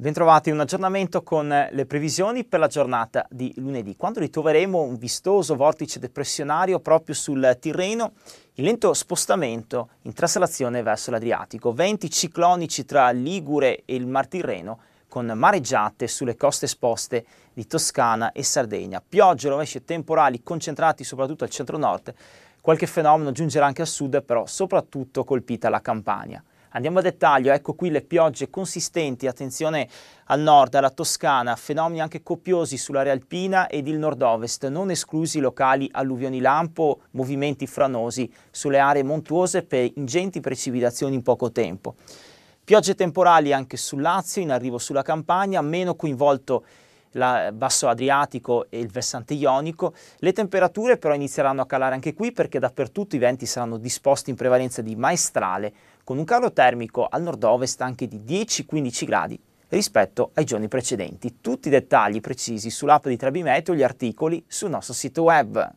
Bentrovati, un aggiornamento con le previsioni per la giornata di lunedì, quando ritroveremo un vistoso vortice depressionario proprio sul Tirreno, il lento spostamento in traslazione verso l'Adriatico, venti ciclonici tra Ligure e il Mar Tirreno, con mareggiate sulle coste esposte di Toscana e Sardegna, piogge, rovesci temporali concentrati soprattutto al centro-nord, qualche fenomeno giungerà anche al sud, però soprattutto colpita la Campania. Andiamo a dettaglio, ecco qui le piogge consistenti, attenzione al nord, alla Toscana, fenomeni anche copiosi sull'area alpina ed il nord-ovest, non esclusi locali alluvioni lampo, movimenti franosi sulle aree montuose per ingenti precipitazioni in poco tempo. Piogge temporali anche sul Lazio, in arrivo sulla Campania, meno coinvolto il il basso Adriatico e il versante ionico. Le temperature però inizieranno a calare anche qui perché dappertutto i venti saranno disposti in prevalenza di maestrale, con un calo termico al nord-ovest anche di 10-15 gradi rispetto ai giorni precedenti. Tutti i dettagli precisi sull'app di Trebimeteo e gli articoli sul nostro sito web.